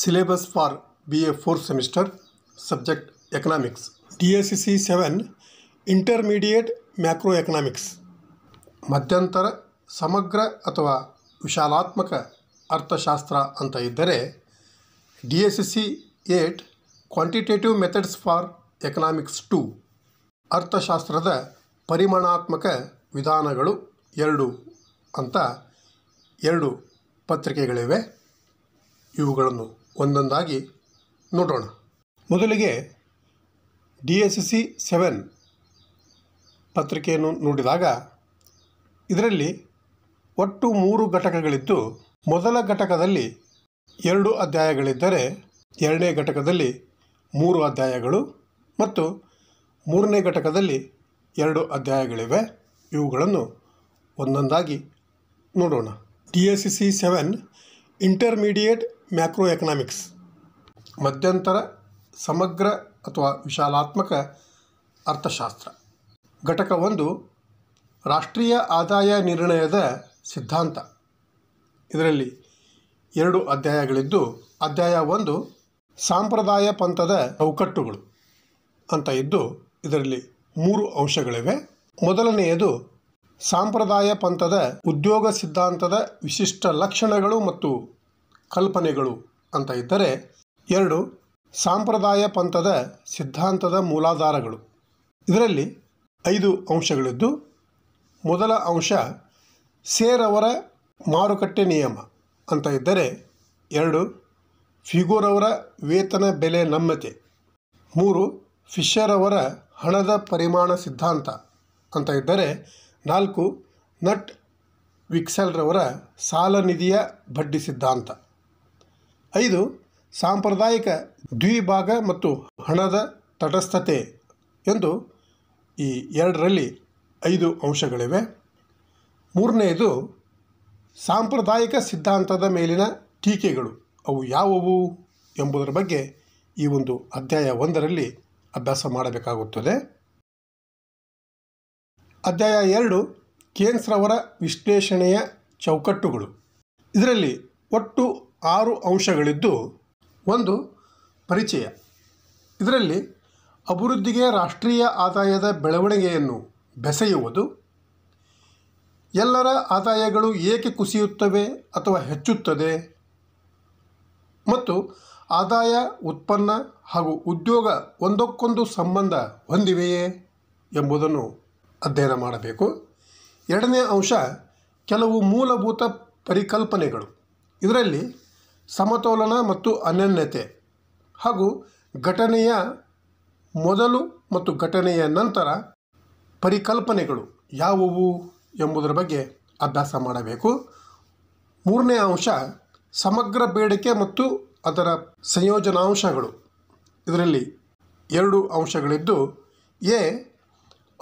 syllabus for B A syllabus semester subject economics D S C seven intermediate macro economics ಮಧ್ಯಂತರ ಸಮಗ್ರ ಅಥವಾ ವಿಶಾಲಾತ್ಮಕ ಅರ್ಥಶಾಸ್ತ್ರ ಅಂತ ಇದ್ದರೆ D S C eight quantitative methods for economics two ಅರ್ಥಶಾಸ್ತ್ರದ ಪರಿಮಾಣಾತ್ಮಕ ವಿಧಾನಗಳು ಎರಡು ಅಂತ ಎರಡು ಪತ್ರಿಕೆಗಳಿವೆ ಇವುಗಳನ್ನು ಒಂದೊಂದಾಗಿ ನೋಡೋಣ ಮೊದಲಿಗೆ ಡಿ ಎಸ್ ಸಿ ಸೆವೆನ್ ಪತ್ರಿಕೆಯನ್ನು ನೋಡಿದಾಗ ಇದರಲ್ಲಿ ಒಟ್ಟು ಮೂರು ಘಟಕಗಳಿದ್ದು ಮೊದಲ ಘಟಕದಲ್ಲಿ ಎರಡು ಅಧ್ಯಾಯಗಳಿದ್ದರೆ ಎರಡನೇ ಘಟಕದಲ್ಲಿ ಮೂರು ಅಧ್ಯಾಯಗಳು ಮತ್ತು ಮೂರನೇ ಘಟಕದಲ್ಲಿ ಎರಡು ಅಧ್ಯಾಯಗಳಿವೆ ಇವುಗಳನ್ನು ಒಂದೊಂದಾಗಿ ನೋಡೋಣ D S C seven intermediate macro economics ಮಧ್ಯಂತರ ಸಮಗ್ರ ಅಥವಾ ವಿಶಾಲಾತ್ಮಕ ಅರ್ಥಶಾಸ್ತ್ರ ಘಟಕ ಒಂದು ರಾಷ್ಟ್ರೀಯ ಆದಾಯ ನಿರ್ಣಯದ ಸಿದ್ಧಾಂತ ಇದರಲ್ಲಿ ಎರಡು ಅಧ್ಯಾಯಗಳಿದ್ದು ಅಧ್ಯಾಯ ಒಂದು ಸಾಂಪ್ರದಾಯ ಪಂಥದ ಚೌಕಟ್ಟುಗಳು ಅಂತ ಇದ್ದು ಇದರಲ್ಲಿ ಮೂರು ಅಂಶಗಳಿವೆ ಮೊದಲನೆಯದು ಸಾಂಪ್ರದಾಯ ಪಂಥದ ಉದ್ಯೋಗ ಸಿದ್ಧಾಂತದ ವಿಶಿಷ್ಟ ಲಕ್ಷಣಗಳು ಮತ್ತು ಕಲ್ಪನೆಗಳು ಅಂತ ಇದ್ದರೆ ಎರಡು ಸಾಂಪ್ರದಾಯ ಪಂಥದ ಸಿದ್ಧಾಂತದ ಮೂಲಾಧಾರಗಳು ಇದರಲ್ಲಿ ಐದು ಅಂಶಗಳಿದ್ದು ಮೊದಲ ಅಂಶ ಸೇರವರ ಮಾರುಕಟ್ಟೆ ನಿಯಮ ಅಂತ ಇದ್ದರೆ ಎರಡು ಫಿಗೋರವರ ವೇತನ ಬೆಲೆ ನಮ್ಯತೆ ಮೂರು ಫಿಶರವರ ಅವರ ಹಣದ ಪರಿಮಾಣ ಸಿದ್ಧಾಂತ ಅಂತ ಇದ್ದರೆ ನಾಲ್ಕು ನಟ್ ವಿಕ್ಸಲ್ರವರ ಸಾಲ ನಿಧಿಯ ಬಡ್ಡಿ ಸಿದ್ಧಾಂತ ಐದು ಸಾಂಪ್ರದಾಯಿಕ ದ್ವಿಭಾಗ ಮತ್ತು ಹಣದ ತಟಸ್ಥತೆ ಎಂದು ಈ ಎರಡರಲ್ಲಿ ಐದು ಅಂಶಗಳಿವೆ ಮೂರನೆಯದು ಸಾಂಪ್ರದಾಯಿಕ ಸಿದ್ಧಾಂತದ ಮೇಲಿನ ಟೀಕೆಗಳು ಅವು ಯಾವುವು ಎಂಬುದರ ಬಗ್ಗೆ ಈ ಒಂದು ಅಧ್ಯಾಯ ಒಂದರಲ್ಲಿ ಅಭ್ಯಾಸ ಮಾಡಬೇಕಾಗುತ್ತದೆ ಅಧ್ಯಾಯ ಎರಡು ಕೇನ್ಸ್ರವರ ವಿಶ್ಲೇಷಣೆಯ ಚೌಕಟ್ಟುಗಳು ಇದರಲ್ಲಿ ಒಟ್ಟು ಆರು ಅಂಶಗಳಿದ್ದು ಒಂದು ಪರಿಚಯ ಇದರಲ್ಲಿ ಅಭಿವೃದ್ಧಿಗೆ ರಾಷ್ಟ್ರೀಯ ಆದಾಯದ ಬೆಳವಣಿಗೆಯನ್ನು ಬೆಸೆಯುವುದು ಎಲ್ಲರ ಆದಾಯಗಳು ಏಕೆ ಕುಸಿಯುತ್ತವೆ ಅಥವಾ ಹೆಚ್ಚುತ್ತದೆ ಮತ್ತು ಆದಾಯ ಉತ್ಪನ್ನ ಹಾಗೂ ಉದ್ಯೋಗ ಒಂದಕ್ಕೊಂದು ಸಂಬಂಧ ಹೊಂದಿವೆಯೇ ಎಂಬುದನ್ನು ಅಧ್ಯಯನ ಮಾಡಬೇಕು ಎರಡನೇ ಅಂಶ ಕೆಲವು ಮೂಲಭೂತ ಪರಿಕಲ್ಪನೆಗಳು ಇದರಲ್ಲಿ ಸಮತೋಲನ ಮತ್ತು ಅನನ್ಯತೆ ಹಾಗೂ ಘಟನೆಯ ಮೊದಲು ಮತ್ತು ಘಟನೆಯ ನಂತರ ಪರಿಕಲ್ಪನೆಗಳು ಯಾವುವು ಎಂಬುದರ ಬಗ್ಗೆ ಅಭ್ಯಾಸ ಮಾಡಬೇಕು ಮೂರನೇ ಅಂಶ ಸಮಗ್ರ ಬೇಡಿಕೆ ಮತ್ತು ಅದರ ಸಂಯೋಜನಾಂಶಗಳು ಇದರಲ್ಲಿ ಎರಡು ಅಂಶಗಳಿದ್ದು ಎ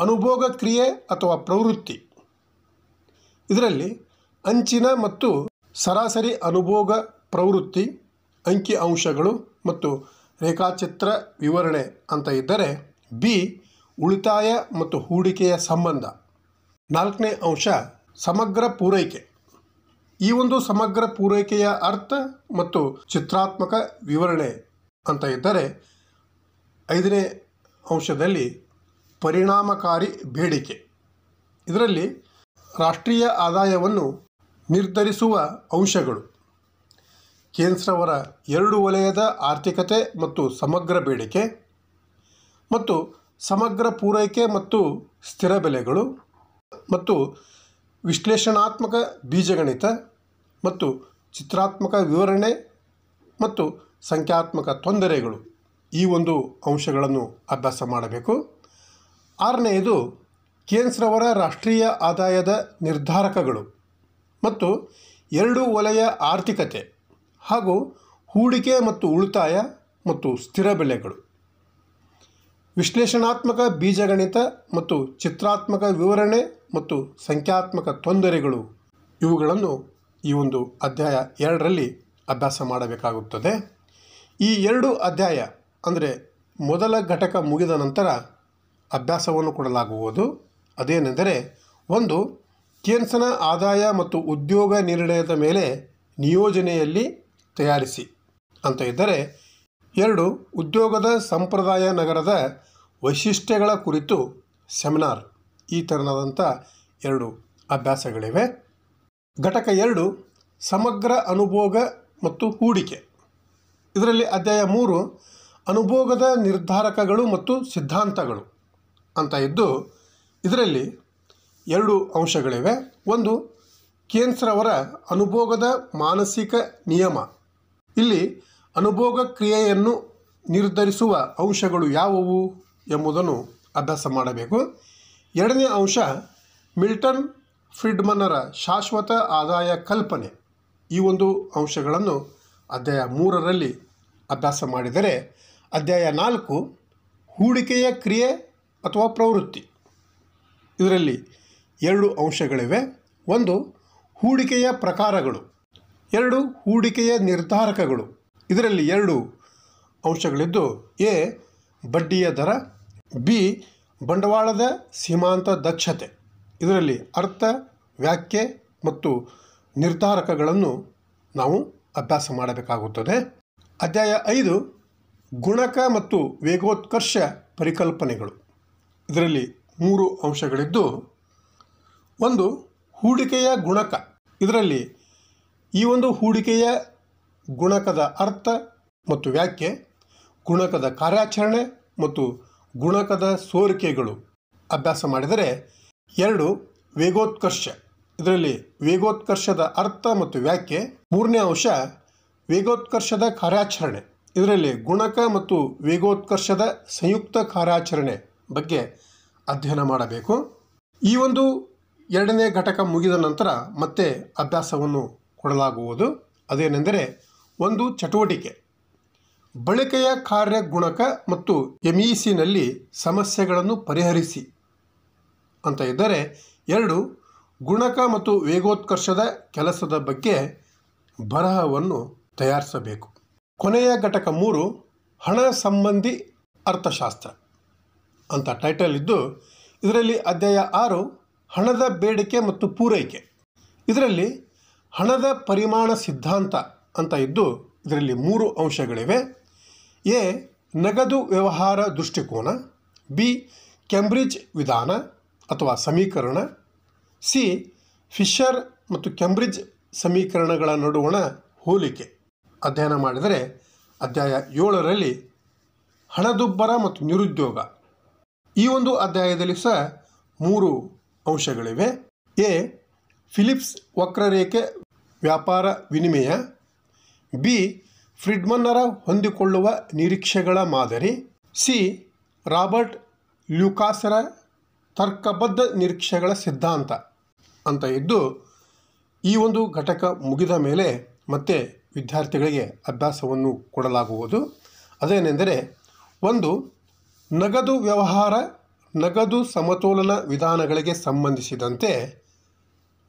ಅನುಭೋಗ ಕ್ರಿಯೆ ಅಥವಾ ಪ್ರವೃತ್ತಿ ಇದರಲ್ಲಿ ಅಂಚಿನ ಮತ್ತು ಸರಾಸರಿ ಅನುಭೋಗ ಪ್ರವೃತ್ತಿ ಅಂಕಿ ಅಂಶಗಳು ಮತ್ತು ರೇಖಾಚಿತ್ರ ವಿವರಣೆ ಅಂತ ಇದ್ದರೆ ಬಿ ಉಳಿತಾಯ ಮತ್ತು ಹೂಡಿಕೆಯ ಸಂಬಂಧ ನಾಲ್ಕನೇ ಅಂಶ ಸಮಗ್ರ ಪೂರೈಕೆ ಈ ಒಂದು ಸಮಗ್ರ ಪೂರೈಕೆಯ ಅರ್ಥ ಮತ್ತು ಚಿತ್ರಾತ್ಮಕ ವಿವರಣೆ ಅಂತ ಇದ್ದರೆ ಐದನೇ ಅಂಶದಲ್ಲಿ ಪರಿಣಾಮಕಾರಿ ಬೇಡಿಕೆ ಇದರಲ್ಲಿ ರಾಷ್ಟ್ರೀಯ ಆದಾಯವನ್ನು ನಿರ್ಧರಿಸುವ ಅಂಶಗಳು ಕೇಂದ್ರವರ ಎರಡು ವಲಯದ ಆರ್ಥಿಕತೆ ಮತ್ತು ಸಮಗ್ರ ಬೇಡಿಕೆ ಮತ್ತು ಸಮಗ್ರ ಪೂರೈಕೆ ಮತ್ತು ಸ್ಥಿರ ಬೆಲೆಗಳು ಮತ್ತು ವಿಶ್ಲೇಷಣಾತ್ಮಕ ಬೀಜಗಣಿತ ಮತ್ತು ಚಿತ್ರಾತ್ಮಕ ವಿವರಣೆ ಮತ್ತು ಸಂಖ್ಯಾತ್ಮಕ ತೊಂದರೆಗಳು ಈ ಒಂದು ಅಂಶಗಳನ್ನು ಅಭ್ಯಾಸ ಮಾಡಬೇಕು ಆರನೆಯದು ಕೇನ್ಸ್ರವರ ರಾಷ್ಟ್ರೀಯ ಆದಾಯದ ನಿರ್ಧಾರಕಗಳು ಮತ್ತು ಎರಡು ವಲಯ ಆರ್ಥಿಕತೆ ಹಾಗೂ ಹೂಡಿಕೆ ಮತ್ತು ಉಳಿತಾಯ ಮತ್ತು ಸ್ಥಿರ ಬೆಲೆಗಳು ವಿಶ್ಲೇಷಣಾತ್ಮಕ ಬೀಜಗಣಿತ ಮತ್ತು ಚಿತ್ರಾತ್ಮಕ ವಿವರಣೆ ಮತ್ತು ಸಂಖ್ಯಾತ್ಮಕ ತೊಂದರೆಗಳು ಇವುಗಳನ್ನು ಈ ಒಂದು ಅಧ್ಯಾಯ ಎರಡರಲ್ಲಿ ಅಭ್ಯಾಸ ಮಾಡಬೇಕಾಗುತ್ತದೆ ಈ ಎರಡು ಅಧ್ಯಾಯ ಅಂದರೆ ಮೊದಲ ಘಟಕ ಮುಗಿದ ನಂತರ ಅಭ್ಯಾಸವನ್ನು ಕೊಡಲಾಗುವುದು ಅದೇನೆಂದರೆ ಒಂದು ಕೇನ್ಸನ ಆದಾಯ ಮತ್ತು ಉದ್ಯೋಗ ನಿರ್ಣಯದ ಮೇಲೆ ನಿಯೋಜನೆಯಲ್ಲಿ ತಯಾರಿಸಿ ಅಂತ ಇದ್ದರೆ ಎರಡು ಉದ್ಯೋಗದ ಸಂಪ್ರದಾಯ ನಗರದ ವೈಶಿಷ್ಟ್ಯಗಳ ಕುರಿತು ಸೆಮಿನಾರ್ ಈ ಥರನಾದಂಥ ಎರಡು ಅಭ್ಯಾಸಗಳಿವೆ ಘಟಕ ಎರಡು ಸಮಗ್ರ ಅನುಭೋಗ ಮತ್ತು ಹೂಡಿಕೆ ಇದರಲ್ಲಿ ಅಧ್ಯಾಯ ಮೂರು ಅನುಭೋಗದ ನಿರ್ಧಾರಕಗಳು ಮತ್ತು ಸಿದ್ಧಾಂತಗಳು ಅಂತ ಇದ್ದು ಇದರಲ್ಲಿ ಎರಡು ಅಂಶಗಳಿವೆ ಒಂದು ಕೇಂದ್ರವರ ಅನುಭೋಗದ ಮಾನಸಿಕ ನಿಯಮ ಇಲ್ಲಿ ಅನುಭೋಗ ಕ್ರಿಯೆಯನ್ನು ನಿರ್ಧರಿಸುವ ಅಂಶಗಳು ಯಾವುವು ಎಂಬುದನ್ನು ಅಭ್ಯಾಸ ಮಾಡಬೇಕು ಎರಡನೇ ಅಂಶ ಮಿಲ್ಟನ್ ಫ್ರಿಡ್ಮನ್ನರ ಶಾಶ್ವತ ಆದಾಯ ಕಲ್ಪನೆ ಈ ಒಂದು ಅಂಶಗಳನ್ನು ಅಧ್ಯಾಯ ಮೂರರಲ್ಲಿ ಅಭ್ಯಾಸ ಮಾಡಿದರೆ ಅಧ್ಯಾಯ ನಾಲ್ಕು ಹೂಡಿಕೆಯ ಕ್ರಿಯೆ ಅಥವಾ ಪ್ರವೃತ್ತಿ ಇದರಲ್ಲಿ ಎರಡು ಅಂಶಗಳಿವೆ ಒಂದು ಹೂಡಿಕೆಯ ಪ್ರಕಾರಗಳು ಎರಡು ಹೂಡಿಕೆಯ ನಿರ್ಧಾರಕಗಳು ಇದರಲ್ಲಿ ಎರಡು ಅಂಶಗಳಿದ್ದು ಎ ಬಡ್ಡಿಯ ದರ ಬಿ ಬಂಡವಾಳದ ಸೀಮಾಂತ ದಕ್ಷತೆ ಇದರಲ್ಲಿ ಅರ್ಥ ವ್ಯಾಖ್ಯೆ ಮತ್ತು ನಿರ್ಧಾರಕಗಳನ್ನು ನಾವು ಅಭ್ಯಾಸ ಮಾಡಬೇಕಾಗುತ್ತದೆ ಅಧ್ಯಾಯ ಐದು ಗುಣಕ ಮತ್ತು ವೇಗೋತ್ಕರ್ಷ ಪರಿಕಲ್ಪನೆಗಳು ಇದರಲ್ಲಿ ಮೂರು ಅಂಶಗಳಿದ್ದು ಒಂದು ಹೂಡಿಕೆಯ ಗುಣಕ ಇದರಲ್ಲಿ ಈ ಒಂದು ಹೂಡಿಕೆಯ ಗುಣಕದ ಅರ್ಥ ಮತ್ತು ವ್ಯಾಖ್ಯೆ ಗುಣಕದ ಕಾರ್ಯಾಚರಣೆ ಮತ್ತು ಗುಣಕದ ಸೋರಿಕೆಗಳು ಅಭ್ಯಾಸ ಮಾಡಿದರೆ ಎರಡು ವೇಗೋತ್ಕರ್ಷ ಇದರಲ್ಲಿ ವೇಗೋತ್ಕರ್ಷದ ಅರ್ಥ ಮತ್ತು ವ್ಯಾಖ್ಯೆ ಮೂರನೇ ಅಂಶ ವೇಗೋತ್ಕರ್ಷದ ಕಾರ್ಯಾಚರಣೆ ಇದರಲ್ಲಿ ಗುಣಕ ಮತ್ತು ವೇಗೋತ್ಕರ್ಷದ ಸಂಯುಕ್ತ ಕಾರ್ಯಾಚರಣೆ ಬಗ್ಗೆ ಅಧ್ಯಯನ ಮಾಡಬೇಕು ಈ ಒಂದು ಎರಡನೇ ಘಟಕ ಮುಗಿದ ನಂತರ ಮತ್ತೆ ಅಭ್ಯಾಸವನ್ನು ಕೊಡಲಾಗುವುದು ಅದೇನೆಂದರೆ ಒಂದು ಚಟುವಟಿಕೆ ಬಳಕೆಯ ಕಾರ್ಯ ಗುಣಕ ಮತ್ತು ಸಿನಲ್ಲಿ e ಸಮಸ್ಯೆಗಳನ್ನು ಪರಿಹರಿಸಿ ಅಂತ ಇದ್ದರೆ ಎರಡು ಗುಣಕ ಮತ್ತು ವೇಗೋತ್ಕರ್ಷದ ಕೆಲಸದ ಬಗ್ಗೆ ಬರಹವನ್ನು ತಯಾರಿಸಬೇಕು ಕೊನೆಯ ಘಟಕ ಮೂರು ಹಣ ಸಂಬಂಧಿ ಅರ್ಥಶಾಸ್ತ್ರ ಅಂತ ಟೈಟಲ್ ಇದ್ದು ಇದರಲ್ಲಿ ಅಧ್ಯಾಯ ಆರು ಹಣದ ಬೇಡಿಕೆ ಮತ್ತು ಪೂರೈಕೆ ಇದರಲ್ಲಿ ಹಣದ ಪರಿಮಾಣ ಸಿದ್ಧಾಂತ ಅಂತ ಇದ್ದು ಇದರಲ್ಲಿ ಮೂರು ಅಂಶಗಳಿವೆ ಎ ನಗದು ವ್ಯವಹಾರ ದೃಷ್ಟಿಕೋನ ಬಿ ಕ್ಯಾಂಬ್ರಿಡ್ಜ್ ವಿಧಾನ ಅಥವಾ ಸಮೀಕರಣ ಸಿ ಫಿಶರ್ ಮತ್ತು ಕ್ಯಾಂಬ್ರಿಡ್ಜ್ ಸಮೀಕರಣಗಳ ನಡುವಣ ಹೋಲಿಕೆ ಅಧ್ಯಯನ ಮಾಡಿದರೆ ಅಧ್ಯಾಯ ಏಳರಲ್ಲಿ ಹಣದುಬ್ಬರ ಮತ್ತು ನಿರುದ್ಯೋಗ ಈ ಒಂದು ಅಧ್ಯಾಯದಲ್ಲಿ ಸಹ ಮೂರು ಅಂಶಗಳಿವೆ ಎ ಫಿಲಿಪ್ಸ್ ವಕ್ರರೇಖೆ ವ್ಯಾಪಾರ ವಿನಿಮಯ ಬಿ ಫ್ರಿಡ್ಮನ್ನರ ಹೊಂದಿಕೊಳ್ಳುವ ನಿರೀಕ್ಷೆಗಳ ಮಾದರಿ ಸಿ ರಾಬರ್ಟ್ ಲ್ಯೂಕಾಸರ ತರ್ಕಬದ್ಧ ನಿರೀಕ್ಷೆಗಳ ಸಿದ್ಧಾಂತ ಅಂತ ಇದ್ದು ಈ ಒಂದು ಘಟಕ ಮುಗಿದ ಮೇಲೆ ಮತ್ತೆ ವಿದ್ಯಾರ್ಥಿಗಳಿಗೆ ಅಭ್ಯಾಸವನ್ನು ಕೊಡಲಾಗುವುದು ಅದೇನೆಂದರೆ ಒಂದು ನಗದು ವ್ಯವಹಾರ ನಗದು ಸಮತೋಲನ ವಿಧಾನಗಳಿಗೆ ಸಂಬಂಧಿಸಿದಂತೆ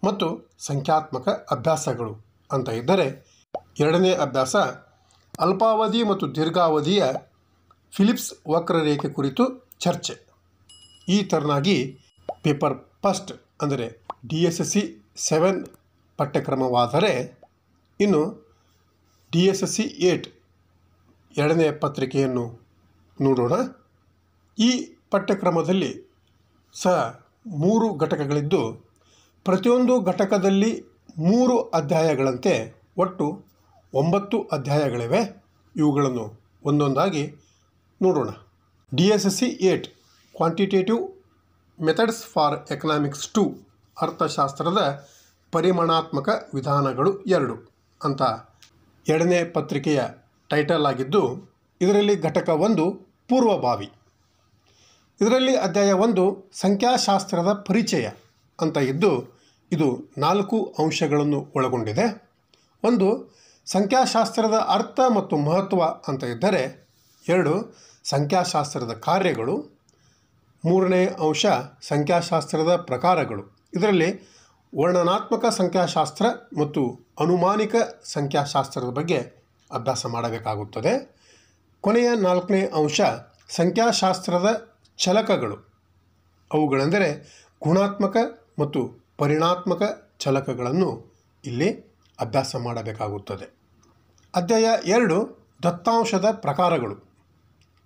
ಮತ್ತು ಸಂಖ್ಯಾತ್ಮಕ ಅಭ್ಯಾಸಗಳು ಅಂತ ಇದ್ದರೆ ಎರಡನೇ ಅಭ್ಯಾಸ ಅಲ್ಪಾವಧಿ ಮತ್ತು ದೀರ್ಘಾವಧಿಯ ಫಿಲಿಪ್ಸ್ ವಕ್ರರೇಖೆ ಕುರಿತು ಚರ್ಚೆ ಈ ಥರನಾಗಿ ಪೇಪರ್ ಫಸ್ಟ್ ಅಂದರೆ D S S C seven ಪಠ್ಯಕ್ರಮವಾದರೆ ಇನ್ನು D S S C eight ಎರಡನೇ ಪತ್ರಿಕೆಯನ್ನು ನೋಡೋಣ ಈ ಪಠ್ಯಕ್ರಮದಲ್ಲಿ ಸಹ ಮೂರು ಘಟಕಗಳಿದ್ದು ಪ್ರತಿಯೊಂದು ಘಟಕದಲ್ಲಿ ಮೂರು ಅಧ್ಯಾಯಗಳಂತೆ ಒಟ್ಟು ಒಂಬತ್ತು ಅಧ್ಯಾಯಗಳಿವೆ ಇವುಗಳನ್ನು ಒಂದೊಂದಾಗಿ ನೋಡೋಣ D S S C eight quantitative methods for economics two ಅರ್ಥಶಾಸ್ತ್ರದ ಪರಿಮಾಣಾತ್ಮಕ ವಿಧಾನಗಳು ಎರಡು ಅಂತ ಎರಡನೇ ಪತ್ರಿಕೆಯ ಟೈಟಲ್ ಆಗಿದ್ದು ಇದರಲ್ಲಿ ಘಟಕ ಒಂದು ಪೂರ್ವಭಾವಿ ಇದರಲ್ಲಿ ಅಧ್ಯಾಯ ಒಂದು ಸಂಖ್ಯಾಶಾಸ್ತ್ರದ ಪರಿಚಯ ಅಂತ ಇದ್ದು ಇದು ನಾಲ್ಕು ಅಂಶಗಳನ್ನು ಒಳಗೊಂಡಿದೆ ಒಂದು ಸಂಖ್ಯಾಶಾಸ್ತ್ರದ ಅರ್ಥ ಮತ್ತು ಮಹತ್ವ ಅಂತ ಇದ್ದರೆ ಎರಡು ಸಂಖ್ಯಾಶಾಸ್ತ್ರದ ಕಾರ್ಯಗಳು ಮೂರನೇ ಅಂಶ ಸಂಖ್ಯಾಶಾಸ್ತ್ರದ ಪ್ರಕಾರಗಳು ಇದರಲ್ಲಿ ವರ್ಣನಾತ್ಮಕ ಸಂಖ್ಯಾಶಾಸ್ತ್ರ ಮತ್ತು ಅನುಮಾನಿಕ ಸಂಖ್ಯಾಶಾಸ್ತ್ರದ ಬಗ್ಗೆ ಅಭ್ಯಾಸ ಮಾಡಬೇಕಾಗುತ್ತದೆ ಕೊನೆಯ ನಾಲ್ಕನೇ ಅಂಶ ಸಂಖ್ಯಾಶಾಸ್ತ್ರದ ಚಲಕಗಳು ಅವುಗಳೆಂದರೆ ಗುಣಾತ್ಮಕ ಮತ್ತು ಪರಿಣಾತ್ಮಕ ಚಲಕಗಳನ್ನು ಇಲ್ಲಿ ಅಭ್ಯಾಸ ಮಾಡಬೇಕಾಗುತ್ತದೆ ಅಧ್ಯಾಯ ಎರಡು ದತ್ತಾಂಶದ ಪ್ರಕಾರಗಳು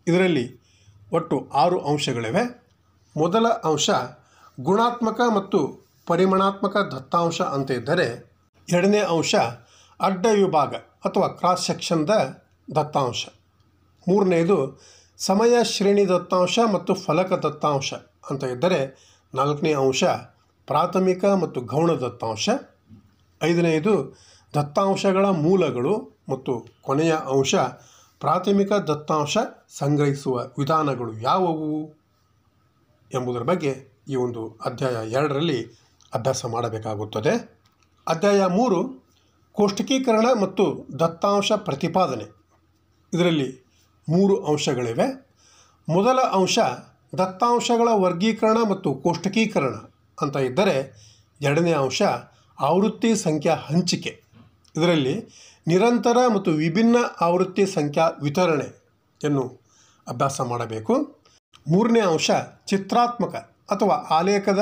ಇದರಲ್ಲಿ ಒಟ್ಟು ಆರು ಅಂಶಗಳಿವೆ ಮೊದಲ ಅಂಶ ಗುಣಾತ್ಮಕ ಮತ್ತು ಪರಿಮಾಣಾತ್ಮಕ ದತ್ತಾಂಶ ಅಂತ ಇದ್ದರೆ ಎರಡನೇ ಅಂಶ ಅಡ್ಡ ವಿಭಾಗ ಅಥವಾ ಕ್ರಾಸ್ ಸೆಕ್ಷನ್ದ ದತ್ತಾಂಶ ಮೂರನೆಯದು ಸಮಯ ಶ್ರೇಣಿ ದತ್ತಾಂಶ ಮತ್ತು ಫಲಕ ದತ್ತಾಂಶ ಅಂತ ಇದ್ದರೆ ನಾಲ್ಕನೇ ಅಂಶ ಪ್ರಾಥಮಿಕ ಮತ್ತು ಗೌಣ ದತ್ತಾಂಶ ಐದನೆಯದು ದತ್ತಾಂಶಗಳ ಮೂಲಗಳು ಮತ್ತು ಕೊನೆಯ ಅಂಶ ಪ್ರಾಥಮಿಕ ದತ್ತಾಂಶ ಸಂಗ್ರಹಿಸುವ ವಿಧಾನಗಳು ಯಾವುವು ಎಂಬುದರ ಬಗ್ಗೆ ಈ ಒಂದು ಅಧ್ಯಾಯ ಎರಡರಲ್ಲಿ ಅಭ್ಯಾಸ ಮಾಡಬೇಕಾಗುತ್ತದೆ ಅಧ್ಯಾಯ ಮೂರು ಕೋಷ್ಟಕೀಕರಣ ಮತ್ತು ದತ್ತಾಂಶ ಪ್ರತಿಪಾದನೆ ಇದರಲ್ಲಿ ಮೂರು ಅಂಶಗಳಿವೆ ಮೊದಲ ಅಂಶ ದತ್ತಾಂಶಗಳ ವರ್ಗೀಕರಣ ಮತ್ತು ಕೋಷ್ಟಕೀಕರಣ ಅಂತ ಇದ್ದರೆ ಎರಡನೇ ಅಂಶ ಆವೃತ್ತಿ ಸಂಖ್ಯಾ ಹಂಚಿಕೆ ಇದರಲ್ಲಿ ನಿರಂತರ ಮತ್ತು ವಿಭಿನ್ನ ಆವೃತ್ತಿ ಸಂಖ್ಯಾ ವಿತರಣೆಯನ್ನು ಅಭ್ಯಾಸ ಮಾಡಬೇಕು ಮೂರನೇ ಅಂಶ ಚಿತ್ರಾತ್ಮಕ ಅಥವಾ ಆಲೇಖದ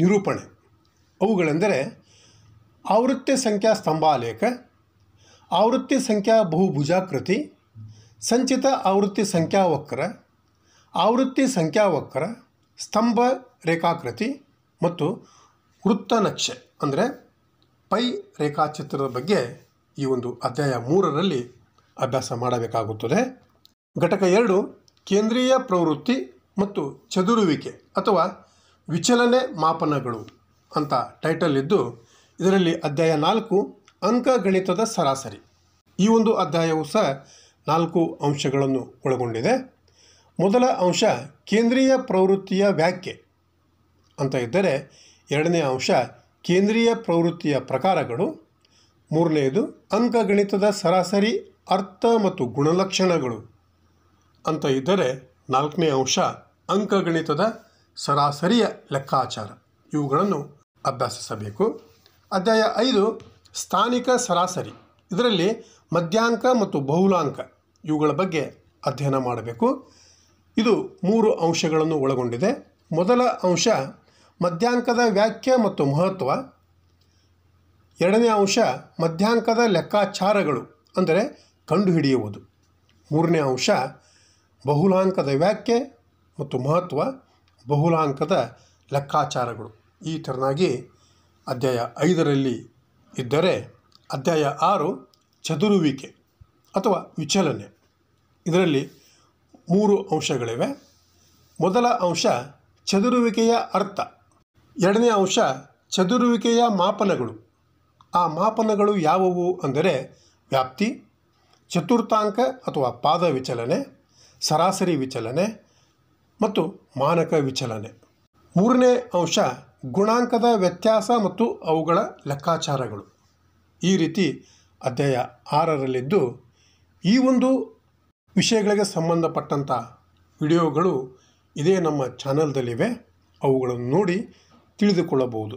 ನಿರೂಪಣೆ ಅವುಗಳೆಂದರೆ ಆವೃತ್ತಿ ಸಂಖ್ಯಾ ಸ್ತಂಭಾಲೇಖ ಆವೃತ್ತಿ ಸಂಖ್ಯಾ ಬಹುಭುಜಾಕೃತಿ ಸಂಚಿತ ಆವೃತ್ತಿ ವಕ್ರ ಆವೃತ್ತಿ ವಕ್ರ ಸ್ತಂಭ ರೇಖಾಕೃತಿ ಮತ್ತು ನಕ್ಷೆ ಅಂದರೆ ಪೈ ರೇಖಾಚಿತ್ರದ ಬಗ್ಗೆ ಈ ಒಂದು ಅಧ್ಯಾಯ ಮೂರರಲ್ಲಿ ಅಭ್ಯಾಸ ಮಾಡಬೇಕಾಗುತ್ತದೆ ಘಟಕ ಎರಡು ಕೇಂದ್ರೀಯ ಪ್ರವೃತ್ತಿ ಮತ್ತು ಚದುರುವಿಕೆ ಅಥವಾ ವಿಚಲನೆ ಮಾಪನಗಳು ಅಂತ ಟೈಟಲ್ ಇದ್ದು ಇದರಲ್ಲಿ ಅಧ್ಯಾಯ ನಾಲ್ಕು ಅಂಕಗಣಿತದ ಸರಾಸರಿ ಈ ಒಂದು ಅಧ್ಯಾಯವು ಸಹ ನಾಲ್ಕು ಅಂಶಗಳನ್ನು ಒಳಗೊಂಡಿದೆ ಮೊದಲ ಅಂಶ ಕೇಂದ್ರೀಯ ಪ್ರವೃತ್ತಿಯ ವ್ಯಾಖ್ಯೆ ಅಂತ ಇದ್ದರೆ ಎರಡನೇ ಅಂಶ ಕೇಂದ್ರೀಯ ಪ್ರವೃತ್ತಿಯ ಪ್ರಕಾರಗಳು ಮೂರನೆಯದು ಅಂಕಗಣಿತದ ಸರಾಸರಿ ಅರ್ಥ ಮತ್ತು ಗುಣಲಕ್ಷಣಗಳು ಅಂತ ಇದ್ದರೆ ನಾಲ್ಕನೇ ಅಂಶ ಅಂಕಗಣಿತದ ಸರಾಸರಿಯ ಲೆಕ್ಕಾಚಾರ ಇವುಗಳನ್ನು ಅಭ್ಯಾಸಿಸಬೇಕು ಅಧ್ಯಾಯ ಐದು ಸ್ಥಾನಿಕ ಸರಾಸರಿ ಇದರಲ್ಲಿ ಮಧ್ಯಾಂಕ ಮತ್ತು ಬಹುಲಾಂಕ ಇವುಗಳ ಬಗ್ಗೆ ಅಧ್ಯಯನ ಮಾಡಬೇಕು ಇದು ಮೂರು ಅಂಶಗಳನ್ನು ಒಳಗೊಂಡಿದೆ ಮೊದಲ ಅಂಶ ಮಧ್ಯಾಂಕದ ವ್ಯಾಖ್ಯೆ ಮತ್ತು ಮಹತ್ವ ಎರಡನೇ ಅಂಶ ಮಧ್ಯಾಂಕದ ಲೆಕ್ಕಾಚಾರಗಳು ಅಂದರೆ ಕಂಡುಹಿಡಿಯುವುದು ಮೂರನೇ ಅಂಶ ಬಹುಲಾಂಕದ ವ್ಯಾಖ್ಯೆ ಮತ್ತು ಮಹತ್ವ ಬಹುಲಾಂಕದ ಲೆಕ್ಕಾಚಾರಗಳು ಈ ಥರನಾಗಿ ಅಧ್ಯಾಯ ಐದರಲ್ಲಿ ಇದ್ದರೆ ಅಧ್ಯಾಯ ಆರು ಚದುರುವಿಕೆ ಅಥವಾ ವಿಚಲನೆ ಇದರಲ್ಲಿ ಮೂರು ಅಂಶಗಳಿವೆ ಮೊದಲ ಅಂಶ ಚದುರುವಿಕೆಯ ಅರ್ಥ ಎರಡನೇ ಅಂಶ ಚದುರುವಿಕೆಯ ಮಾಪನಗಳು ಆ ಮಾಪನಗಳು ಯಾವುವು ಅಂದರೆ ವ್ಯಾಪ್ತಿ ಚತುರ್ಥಾಂಕ ಅಥವಾ ಪಾದ ವಿಚಲನೆ ಸರಾಸರಿ ವಿಚಲನೆ ಮತ್ತು ಮಾನಕ ವಿಚಲನೆ ಮೂರನೇ ಅಂಶ ಗುಣಾಂಕದ ವ್ಯತ್ಯಾಸ ಮತ್ತು ಅವುಗಳ ಲೆಕ್ಕಾಚಾರಗಳು ಈ ರೀತಿ ಅಧ್ಯಾಯ ಆರರಲ್ಲಿದ್ದು ಈ ಒಂದು ವಿಷಯಗಳಿಗೆ ಸಂಬಂಧಪಟ್ಟಂಥ ವಿಡಿಯೋಗಳು ಇದೇ ನಮ್ಮ ಚಾನಲ್ದಲ್ಲಿವೆ ಅವುಗಳನ್ನು ನೋಡಿ ತಿಳಿದುಕೊಳ್ಳಬಹುದು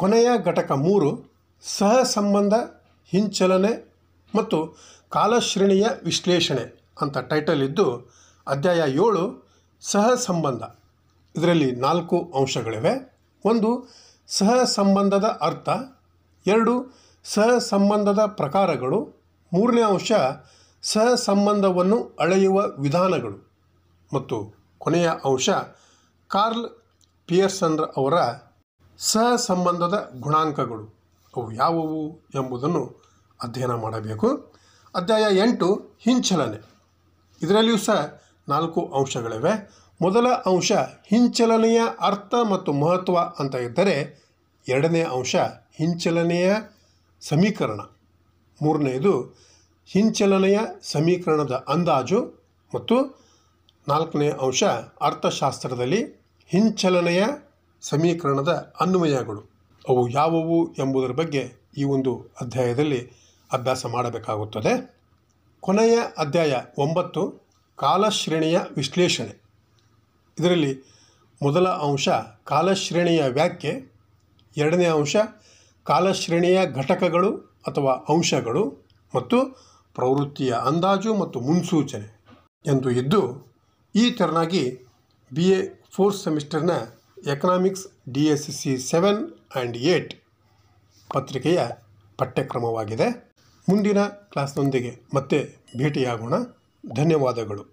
ಕೊನೆಯ ಘಟಕ ಮೂರು ಸಹ ಸಂಬಂಧ ಹಿಂಚಲನೆ ಮತ್ತು ಕಾಲಶ್ರೇಣಿಯ ವಿಶ್ಲೇಷಣೆ ಅಂತ ಟೈಟಲ್ ಇದ್ದು ಅಧ್ಯಾಯ ಏಳು ಸಹ ಸಂಬಂಧ ಇದರಲ್ಲಿ ನಾಲ್ಕು ಅಂಶಗಳಿವೆ ಒಂದು ಸಹ ಸಂಬಂಧದ ಅರ್ಥ ಎರಡು ಸಹ ಸಂಬಂಧದ ಪ್ರಕಾರಗಳು ಮೂರನೇ ಅಂಶ ಸಹ ಸಂಬಂಧವನ್ನು ಅಳೆಯುವ ವಿಧಾನಗಳು ಮತ್ತು ಕೊನೆಯ ಅಂಶ ಕಾರ್ಲ್ ಪಿಯರ್ಸನ್ ಅವರ ಸಹಸಂಬಂಧದ ಗುಣಾಂಕಗಳು ಅವು ಯಾವುವು ಎಂಬುದನ್ನು ಅಧ್ಯಯನ ಮಾಡಬೇಕು ಅಧ್ಯಾಯ ಎಂಟು ಹಿಂಚಲನೆ ಇದರಲ್ಲಿಯೂ ಸಹ ನಾಲ್ಕು ಅಂಶಗಳಿವೆ ಮೊದಲ ಅಂಶ ಹಿಂಚಲನೆಯ ಅರ್ಥ ಮತ್ತು ಮಹತ್ವ ಅಂತ ಇದ್ದರೆ ಎರಡನೇ ಅಂಶ ಹಿಂಚಲನೆಯ ಸಮೀಕರಣ ಮೂರನೆಯದು ಹಿಂಚಲನೆಯ ಸಮೀಕರಣದ ಅಂದಾಜು ಮತ್ತು ನಾಲ್ಕನೇ ಅಂಶ ಅರ್ಥಶಾಸ್ತ್ರದಲ್ಲಿ ಹಿಂಚಲನೆಯ ಸಮೀಕರಣದ ಅನ್ವಯಗಳು ಅವು ಯಾವುವು ಎಂಬುದರ ಬಗ್ಗೆ ಈ ಒಂದು ಅಧ್ಯಾಯದಲ್ಲಿ ಅಭ್ಯಾಸ ಮಾಡಬೇಕಾಗುತ್ತದೆ ಕೊನೆಯ ಅಧ್ಯಾಯ ಒಂಬತ್ತು ಕಾಲಶ್ರೇಣಿಯ ವಿಶ್ಲೇಷಣೆ ಇದರಲ್ಲಿ ಮೊದಲ ಅಂಶ ಕಾಲಶ್ರೇಣಿಯ ವ್ಯಾಖ್ಯೆ ಎರಡನೇ ಅಂಶ ಕಾಲಶ್ರೇಣಿಯ ಘಟಕಗಳು ಅಥವಾ ಅಂಶಗಳು ಮತ್ತು ಪ್ರವೃತ್ತಿಯ ಅಂದಾಜು ಮತ್ತು ಮುನ್ಸೂಚನೆ ಎಂದು ಇದ್ದು ಈ ತೆರನಾಗಿ ಬಿ ಎ ಫೋರ್ತ್ ಸೆಮಿಸ್ಟರ್ನ economics D S C seven and eight ಪತ್ರಿಕೆಯ ಪಠ್ಯಕ್ರಮವಾಗಿದೆ ಮುಂದಿನ ಕ್ಲಾಸ್ನೊಂದಿಗೆ ಮತ್ತೆ ಭೇಟಿಯಾಗೋಣ ಧನ್ಯವಾದಗಳು